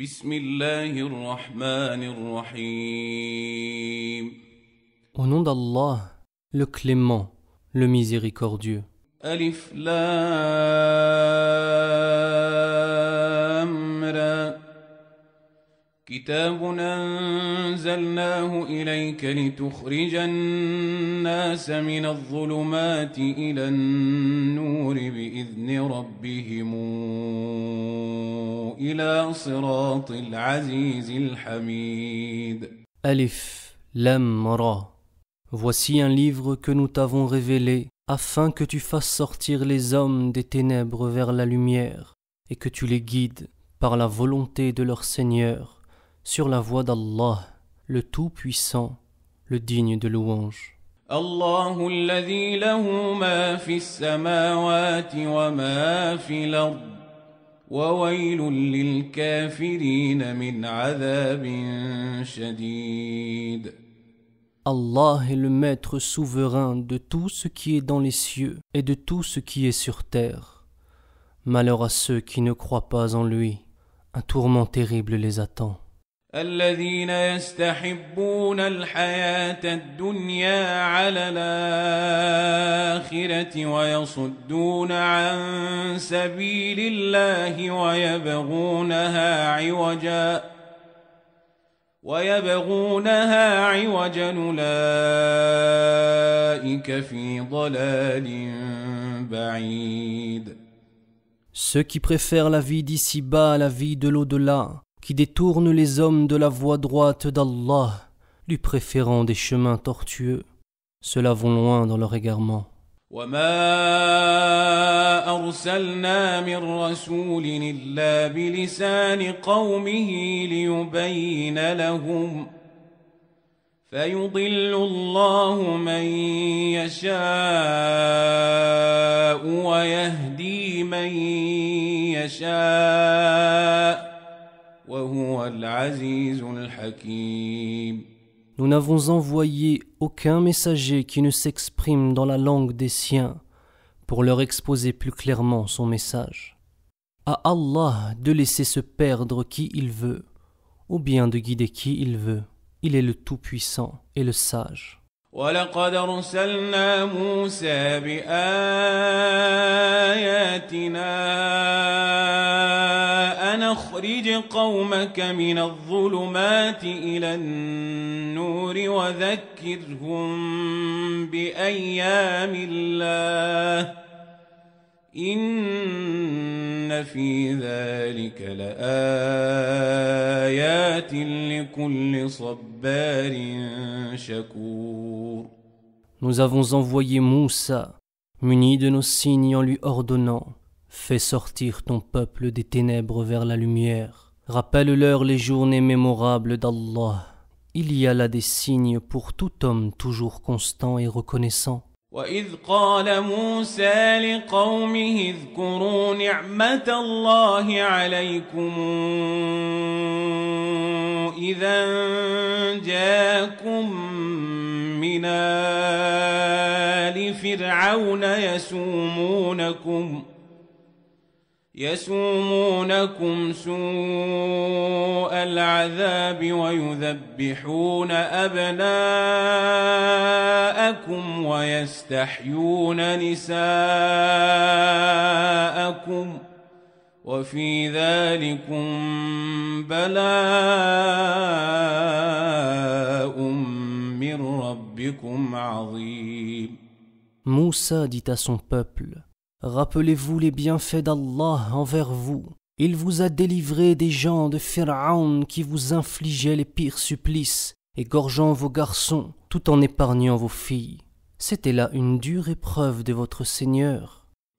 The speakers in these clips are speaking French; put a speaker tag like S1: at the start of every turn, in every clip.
S1: بسم الله الرحمن الرحيم
S2: Au nom d'Allah, le clément, le miséricordieux.
S1: Alif Lam كتاب أنزلناه إليك لتخرج الناس من الظلمات إلى النور بإذن ربهم إلى صراط العزيز الحميد
S2: ألف lam را Voici un livre que nous t'avons révélé afin que tu fasses sortir les hommes des ténèbres vers la lumière et que tu les guides par la volonté de leur Seigneur sur la voie d'Allah, le Tout-Puissant, le digne de louange. Allah est le maître souverain de tout ce qui est dans les cieux et de tout ce qui est sur terre. Malheur à ceux qui ne croient pas en lui. Un tourment terrible les attend.
S1: الذين يستحبون الحياة الدنيا على الآخرة ويصدون عن سبيل الله ويبغونها عوجا ويبغونها عوجا أولئك في ضلال بعيد
S2: Ceux qui préfèrent la vie d'ici-bas à la vie de l'au-delà qui détourne les hommes de la voie droite d'Allah, lui préférant des chemins tortueux. Ceux-là vont loin dans leur égarement.
S1: وما أرسلنا من رسول إلا بلسان قومه ليبين لهم فيضل الله من يشاء ويهدي من يشاء
S2: nous n'avons envoyé aucun messager qui ne s'exprime dans la langue des siens pour leur exposer plus clairement son message. À Allah de laisser se perdre qui il veut, ou bien de guider qui il veut. Il est le Tout-Puissant et le Sage.
S1: ولقد ارسلنا موسى بآياتنا أن اخرج قومك من الظلمات إلى النور وذكرهم بأيام الله Nous avons
S2: envoyé Moussa, muni de nos signes en lui ordonnant Fais sortir ton peuple des ténèbres vers la lumière. Rappelle-leur les journées mémorables d'Allah. Il y a là des signes pour tout homme toujours constant et reconnaissant.
S1: وإذ قال موسى لقومه اذكروا نعمة الله عليكم إذا جاكم من آل فرعون يسومونكم ۖ يسومونكم سوء العذاب ويذبحون أبناءكم ويستحيون نساءكم وفي ذلكم بلاء من ربكم عظيم
S2: موسى dit à son peuple Rappelez-vous les bienfaits d'Allah envers vous. Il vous a délivré des gens de Pharaon qui vous infligeaient les pires supplices, égorgeant vos garçons tout en épargnant vos filles. C'était là une dure épreuve de votre Seigneur.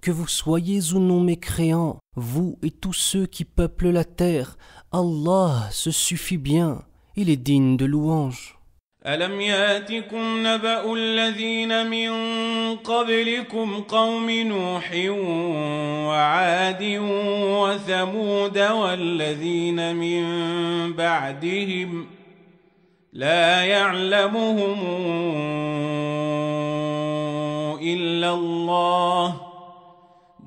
S2: Que vous soyez ou non mécréants, vous et tous ceux qui peuplent la terre, Allah se suffit bien, il est digne de louange.
S1: ألم ياتكم نبأ الذين من قبلكم قوم نوح وعاد وثمود والذين من بعدهم لا يعلمهم إلا الله ۖ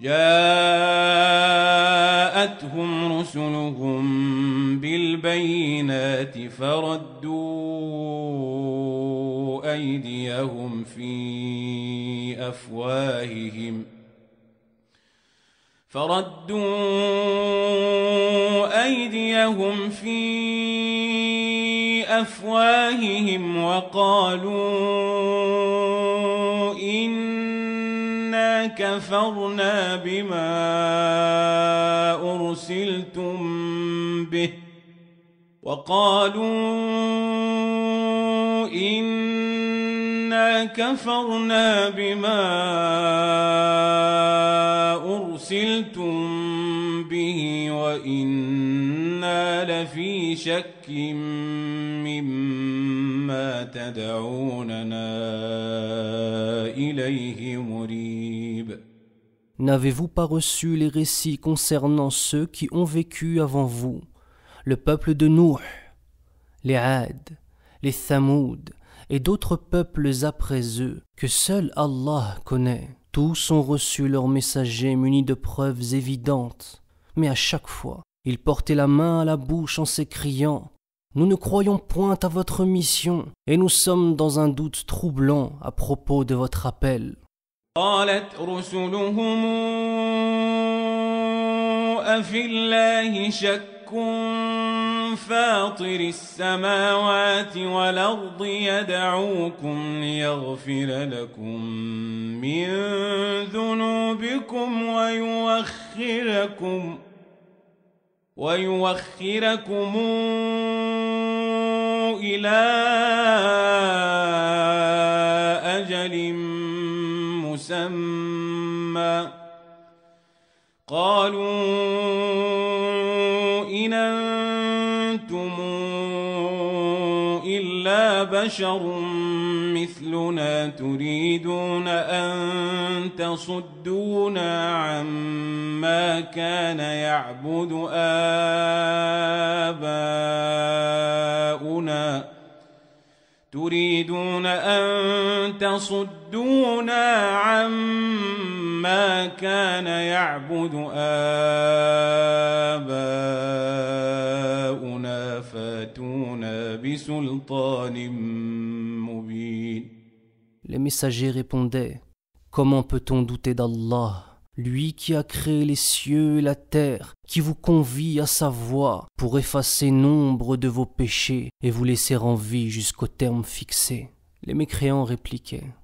S1: جاءتهم رسلهم بالبينات فردوا أيديهم في أفواههم فردوا أيديهم في أفواههم وقالوا إن إِنَّا كَفَرْنَا بِمَا أُرْسِلْتُمْ بِهِ وَقَالُوا إِنَّا كَفَرْنَا بِمَا أُرْسِلْتُمْ بِهِ وَإِنَّا لَفِي شَكٍّ مِّمَّا تَدْعُونَنَا إِلَيْهِ مريد
S2: N'avez-vous pas reçu les récits concernant ceux qui ont vécu avant vous, le peuple de Nouh, les Hades, les Thamoud et d'autres peuples après eux, que seul Allah connaît Tous ont reçu leurs messagers munis de preuves évidentes, mais à chaque fois, ils portaient la main à la bouche en s'écriant nous ne croyons point à votre mission, et nous sommes dans un doute troublant à propos de votre appel.
S1: قالت رسلهم أفي الله شك فاطر السماوات والأرض يدعوكم ليغفر لكم من ذنوبكم ويوخركم ويوخركم إلى أجل مسمى قالوا إن أنتم إلا بشر مثلنا تريدون أن تصدونا عما كان يعبد آباؤنا تريدون أن تصدونا Les
S2: messagers répondaient Comment peut-on douter d'Allah lui qui a créé les cieux et la terre, qui vous convie à sa voix pour effacer nombre de vos péchés et vous laisser en vie jusqu'au terme fixé. Les mécréants répliquaient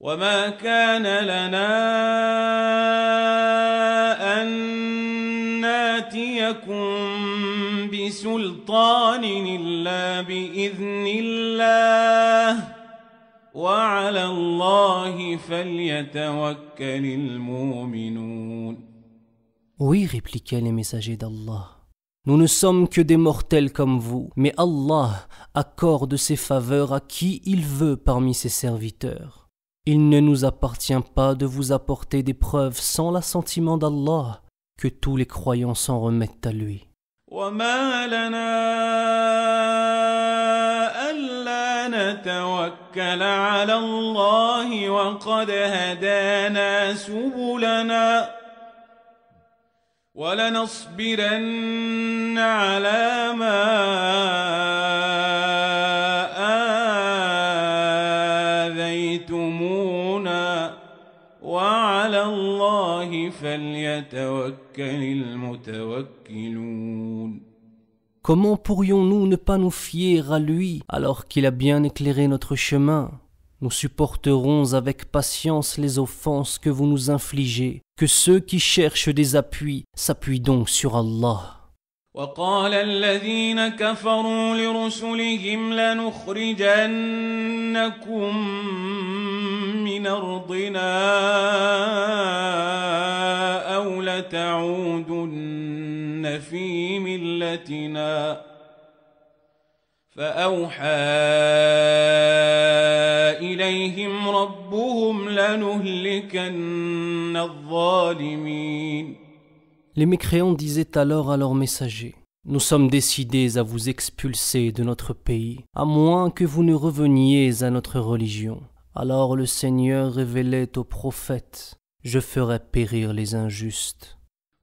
S1: Oui, répliquaient
S2: les messagers d'Allah. Nous ne sommes que des mortels comme vous, mais Allah accorde ses faveurs à qui il veut parmi ses serviteurs. Il ne nous appartient pas de vous apporter des preuves sans l'assentiment d'Allah, que tous les croyants s'en remettent à lui. Comment pourrions-nous ne pas nous fier à lui alors qu'il a bien éclairé notre chemin Nous supporterons avec patience les offenses que vous nous infligez. Que ceux qui cherchent des appuis s'appuient donc sur Allah. Les mécréants disaient alors à leurs messagers Nous sommes décidés à vous expulser de notre pays, à moins que vous ne reveniez à notre religion. Alors le Seigneur révélait aux prophètes Je ferai périr les injustes.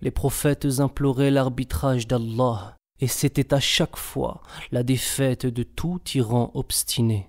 S2: Les prophètes imploraient l'arbitrage d'Allah, et c'était à chaque fois la défaite de tout tyran obstiné.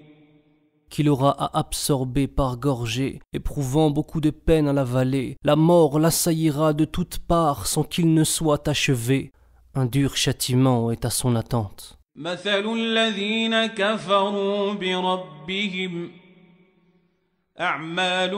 S2: qu'il aura à absorber par gorgées, éprouvant beaucoup de peine à la l'avaler. La mort l'assaillira de toutes parts sans qu'il ne soit achevé. Un dur châtiment est à son attente.
S1: Les œuvres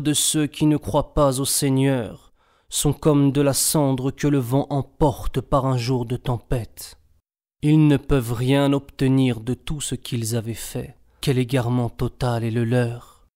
S2: de ceux qui ne croient pas au Seigneur sont comme de la cendre que le vent emporte par un jour de tempête. Ils ne peuvent rien obtenir de tout ce qu'ils avaient fait. Quel égarement total est le leur.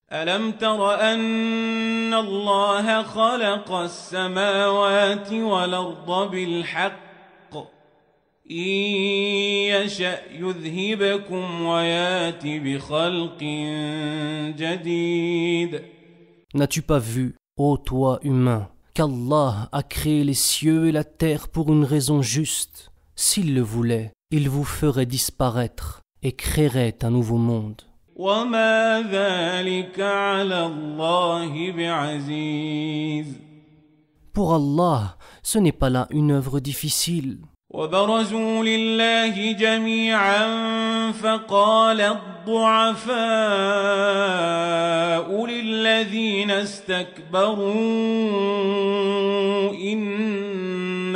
S2: N'as-tu pas vu, ô toi humain, qu'Allah a créé les cieux et la terre pour une raison juste s'il le voulait, il vous ferait disparaître et créerait un nouveau monde. Pour Allah, ce n'est pas là une œuvre difficile.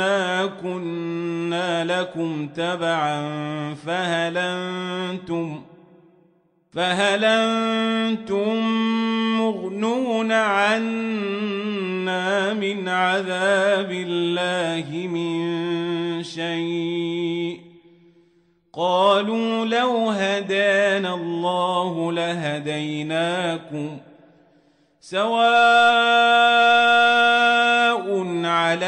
S1: إنا كنا لكم تبعا فهل أنتم فهل أنتم مغنون عنا من عذاب الله من شيء قالوا لو هدانا الله لهديناكم سواء Tous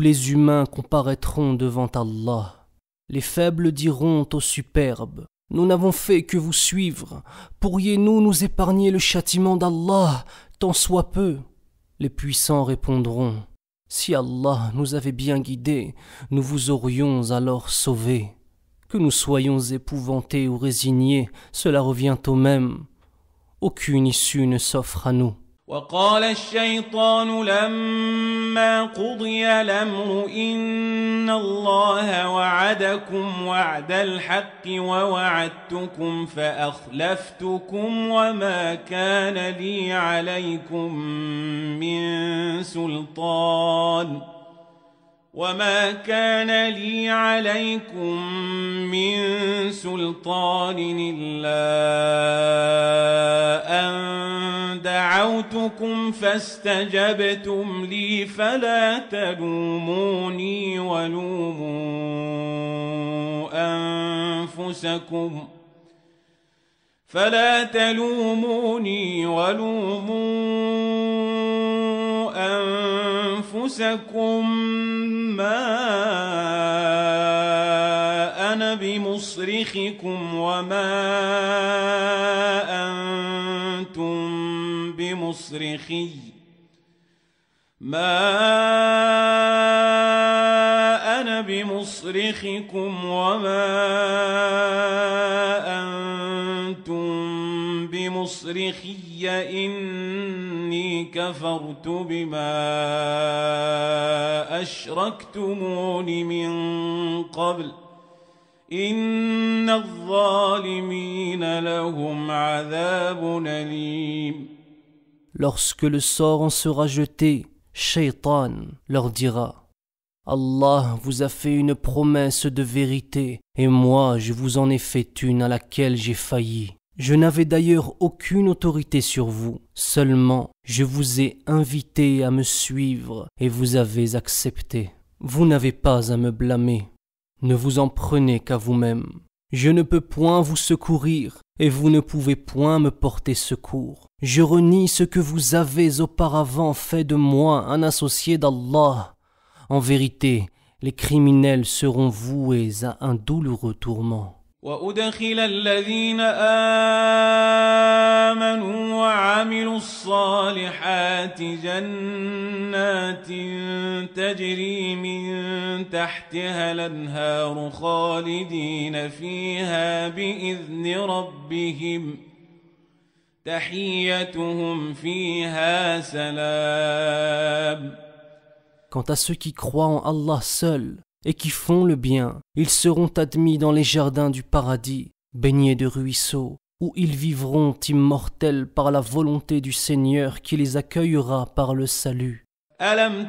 S2: les humains comparaîtront devant Allah. Les faibles diront aux superbes Nous n'avons fait que vous suivre. Pourriez-nous nous épargner le châtiment d'Allah, tant soit peu Les puissants répondront si Allah nous avait bien guidés, nous vous aurions alors sauvés. Que nous soyons épouvantés ou résignés, cela revient au même. Aucune issue ne s'offre à nous.
S1: وقال الشيطان لما قضي الامر ان الله وعدكم وعد الحق ووعدتكم فاخلفتكم وما كان لي عليكم من سلطان وما كان لي عليكم من سلطان إلا أن دعوتكم فاستجبتم لي فلا تلوموني ولوموا أنفسكم فلا تلوموني ولوموا أنفسكم ما أنا بمصرخكم وما أنتم بمصرخي ما أنا بمصرخكم وما أنتم بمصرخي إن Lorsque
S2: le sort en sera jeté, Shaitan leur dira Allah vous a fait une promesse de vérité, et moi je vous en ai fait une à laquelle j'ai failli. Je n'avais d'ailleurs aucune autorité sur vous, seulement je vous ai invité à me suivre et vous avez accepté. Vous n'avez pas à me blâmer. Ne vous en prenez qu'à vous-même. Je ne peux point vous secourir, et vous ne pouvez point me porter secours. Je renie ce que vous avez auparavant fait de moi un associé d'Allah. En vérité, les criminels seront voués à un douloureux tourment.
S1: وأدخل الذين آمنوا وعملوا الصالحات جنات تجري من تحتها الأنهار خالدين فيها بإذن ربهم تحيتهم فيها سلام
S2: Quant à ceux qui croient en Allah seul, et qui font le bien, ils seront admis dans les jardins du paradis, baignés de ruisseaux, où ils vivront immortels par la volonté du Seigneur qui les accueillera par le salut. N'as-tu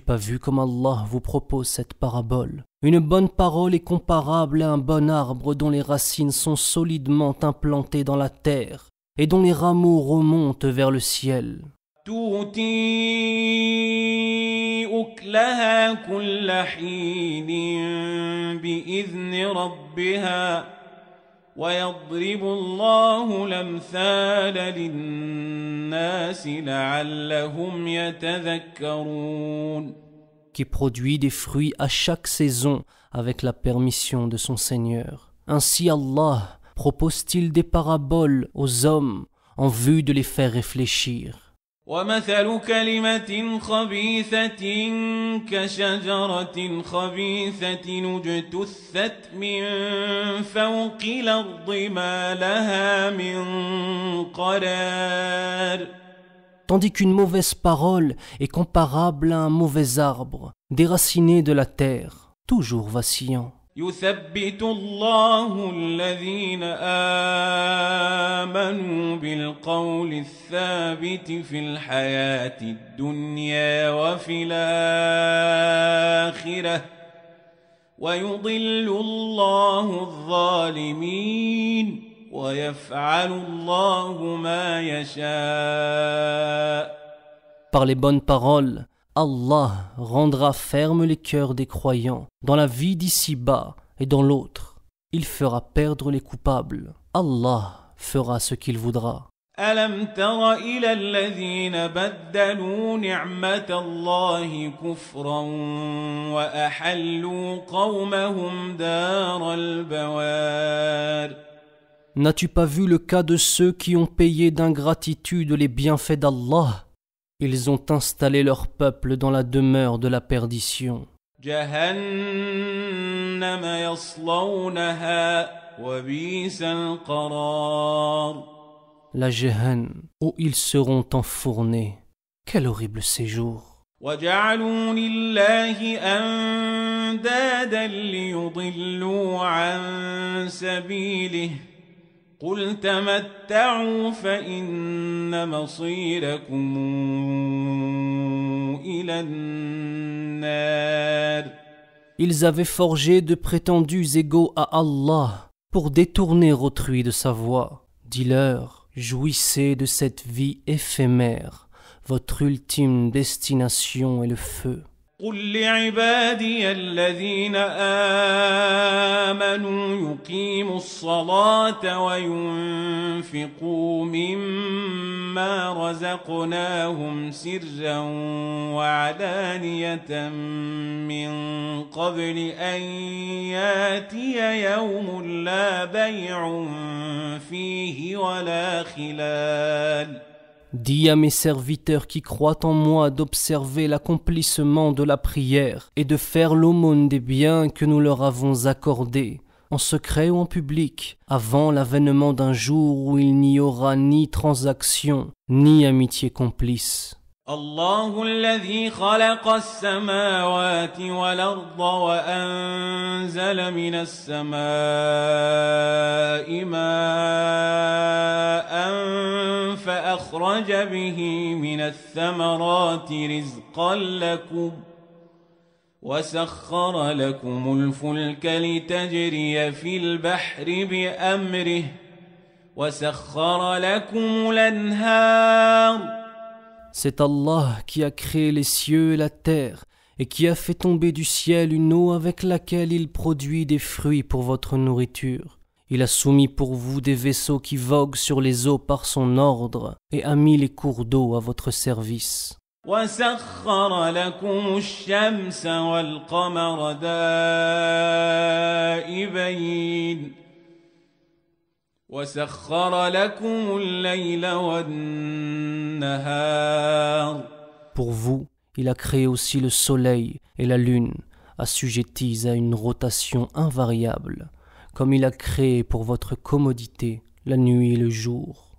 S2: pas vu comme Allah vous propose cette parabole Une bonne parole est comparable à un bon arbre dont les racines sont solidement implantées dans la terre et dont les rameaux remontent vers le ciel. qui produit des fruits à chaque saison avec la permission de son Seigneur. Ainsi Allah propose-t-il des paraboles aux hommes en vue de les faire réfléchir Tandis qu'une mauvaise parole est comparable à un mauvais arbre, déraciné de la terre, toujours vacillant.
S1: يثبت الله الذين آمنوا بالقول الثابت في الحياة الدنيا وفي الآخرة ويضل الله الظالمين ويفعل الله ما يشاء
S2: Par les bonnes paroles Allah rendra ferme les cœurs des croyants dans la vie d'ici-bas et dans l'autre. Il fera perdre les coupables. Allah fera ce qu'il voudra. N'as-tu pas vu le cas de ceux qui ont payé d'ingratitude les bienfaits d'Allah ils ont installé leur peuple dans la demeure de la perdition. La Jehan, où ils seront enfournés. Quel horrible
S1: séjour. Ils avaient forgé
S2: de prétendus égaux à Allah pour détourner autrui de sa voie. Dis-leur, jouissez de cette vie éphémère, votre ultime destination est le feu.
S1: قل لعبادي الذين آمنوا يقيموا الصلاة وينفقوا مما رزقناهم سرا وعلانية من قبل أن ياتي يوم لا بيع فيه ولا خلال
S2: Dis à mes serviteurs qui croient en moi d'observer l'accomplissement de la prière et de faire l'aumône des biens que nous leur avons accordés, en secret ou en public, avant l'avènement d'un jour où il n'y aura ni transaction, ni amitié complice.
S1: الله الذي خلق السماوات والأرض وأنزل من السماء ماء فأخرج به من الثمرات رزقا لكم وسخر لكم الفلك لتجري في البحر بأمره وسخر لكم الأنهار
S2: C'est Allah qui a créé les cieux et la terre, et qui a fait tomber du ciel une eau avec laquelle il produit des fruits pour votre nourriture. Il a soumis pour vous des vaisseaux qui voguent sur les eaux par son ordre, et a mis les cours d'eau à votre service. Pour vous, il a créé aussi le soleil et la lune, assujettis à une rotation invariable, comme il a créé pour votre commodité la nuit et le jour.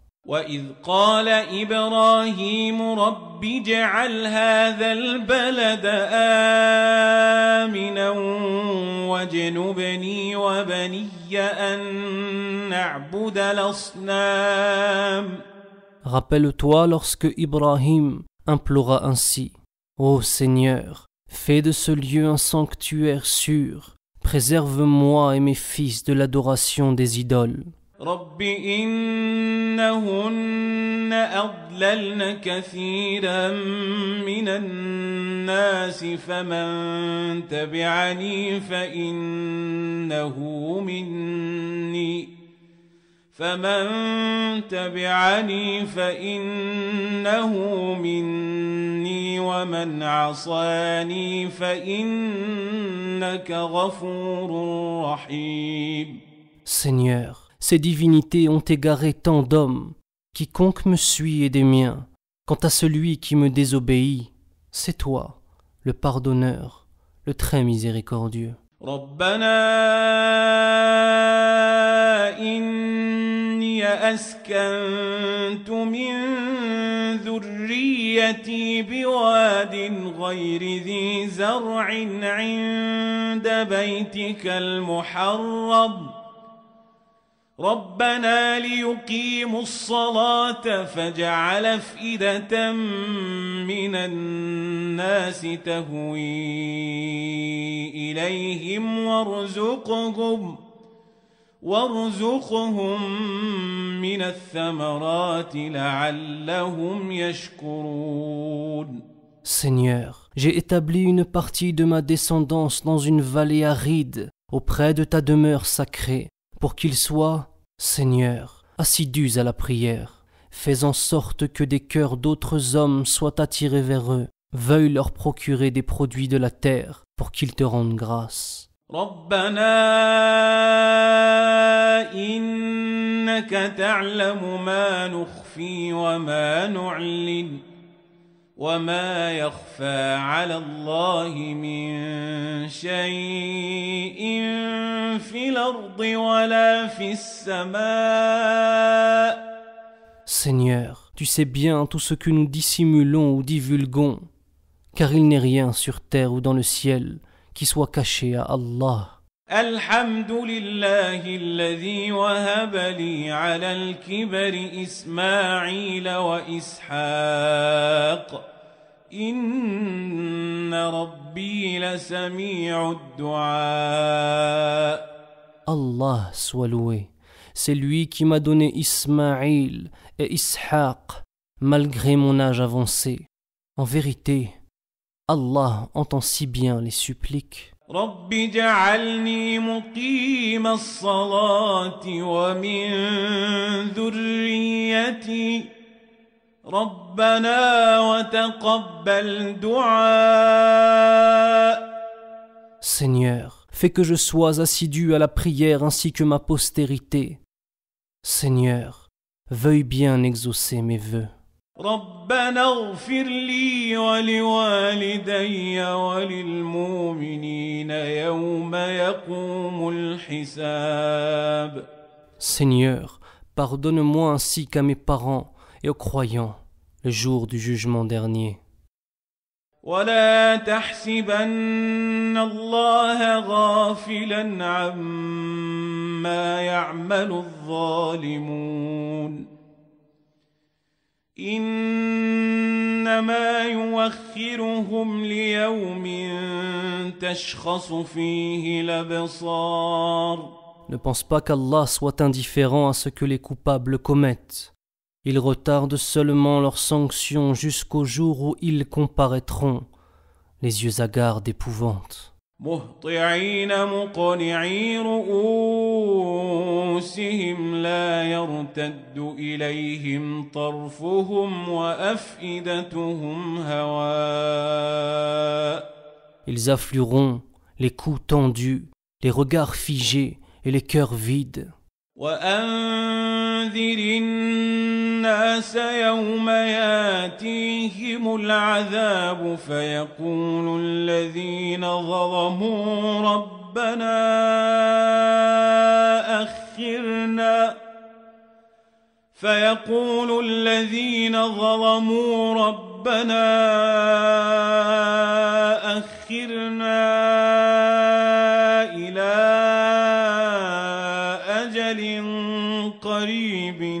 S1: Rappelle-toi
S2: lorsque Ibrahim implora ainsi Ô Seigneur, fais de ce lieu un sanctuaire sûr, préserve-moi et mes fils de l'adoration des idoles.
S1: رب إنهن أضللن كثيرا من الناس فمن تبعني فإنه مني فمن تبعني فإنه مني ومن عصاني فإنك غفور رحيم
S2: Seigneur, ces divinités ont égaré tant d'hommes. Quiconque me suit est des miens. Quant à celui qui me désobéit, c'est toi, le pardonneur, le très miséricordieux.
S1: Rabbana li yuqimussalata faj'al minan-nasi tehwi ilayhim warzuqhum warzuqhum minath-thamarati la'allahum yashkurun
S2: Seigneur, j'ai établi une partie de ma descendance dans une vallée aride auprès de ta demeure sacrée pour qu'ils soient, Seigneur, assidus à la prière. Fais en sorte que des cœurs d'autres hommes soient attirés vers eux, veuille leur procurer des produits de la terre pour qu'ils te rendent grâce. Seigneur, tu sais bien tout ce que nous dissimulons ou divulguons, car il n'est rien sur terre ou dans le ciel qui soit caché à Allah.
S1: الحمد لله الذي وهب لي على الكبر إسماعيل وإسحاق إن ربي لسميع الدعاء
S2: الله soit loué, c'est lui qui m'a donné Ismaïl et Ishaq, malgré mon âge avancé. En vérité, Allah entend si bien les suppliques. Seigneur, fais que je sois assidu à la prière ainsi que ma postérité. Seigneur, veuille bien exaucer mes vœux.
S1: ربنا اغفر لي ولوالدي وللمؤمنين يوم يقوم الحساب
S2: Seigneur, pardonne-moi ainsi qu'à mes parents et aux croyants le jour du jugement dernier.
S1: ولا تحسبن الله غافلا عما يعمل الظالمون
S2: Ne pense pas qu'Allah soit indifférent à ce que les coupables commettent. Il retarde seulement leurs sanctions jusqu'au jour où ils comparaîtront, les yeux hagards d'épouvante. Ils afflueront, les coups tendus, les regards figés et les cœurs vides.
S1: الناس يوم ياتيهم العذاب فيقول الذين ظلموا ربنا أخرنا فيقول الذين ظلموا ربنا أخرنا إلى أجل قريب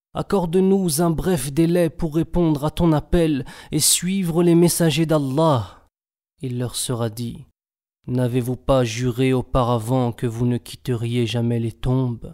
S2: Accorde-nous un bref délai pour répondre à ton appel et suivre les messagers d'Allah. Il leur sera dit, N'avez-vous pas juré auparavant que vous ne quitteriez jamais les tombes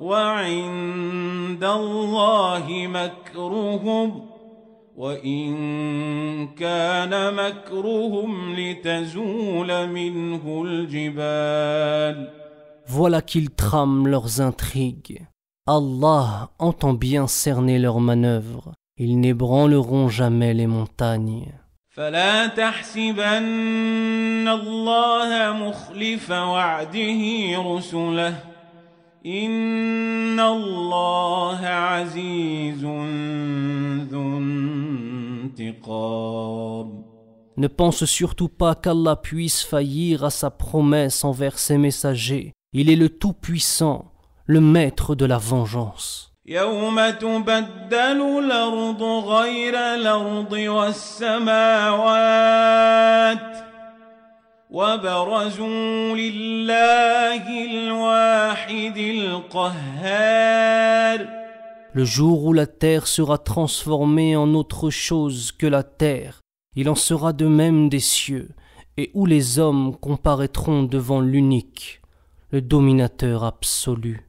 S2: Voilà qu'ils trament leurs intrigues. Allah entend bien cerner leurs manœuvres. Ils n'ébranleront jamais les montagnes.
S1: Ne pense surtout pas
S2: qu'Allah puisse faillir à sa promesse envers ses messagers. Il est le Tout-Puissant, le Maître de la vengeance.
S1: Le
S2: jour où la terre sera transformée en autre chose que la terre, il en sera de même des cieux, et où les hommes comparaîtront devant l'unique, le dominateur absolu.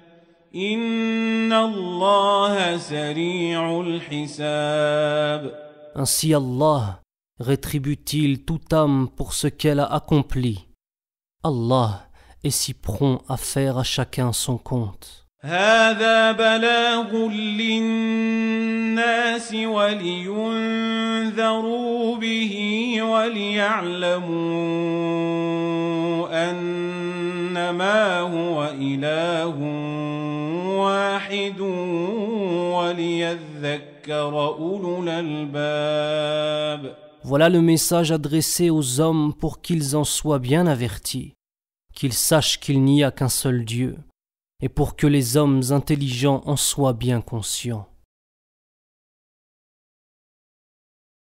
S1: إن الله سريع الحساب
S2: Ainsi Allah rétribue-t-il toute âme pour ce qu'elle a accompli. Allah est si prompt à faire à chacun son compte.
S1: هذا بلاغ للناس ولينذروا به وليعلموا أنما هو إله
S2: Voilà le message adressé aux hommes pour qu'ils en soient bien avertis, qu'ils sachent qu'il n'y a qu'un seul Dieu, et pour que les hommes intelligents en soient bien conscients.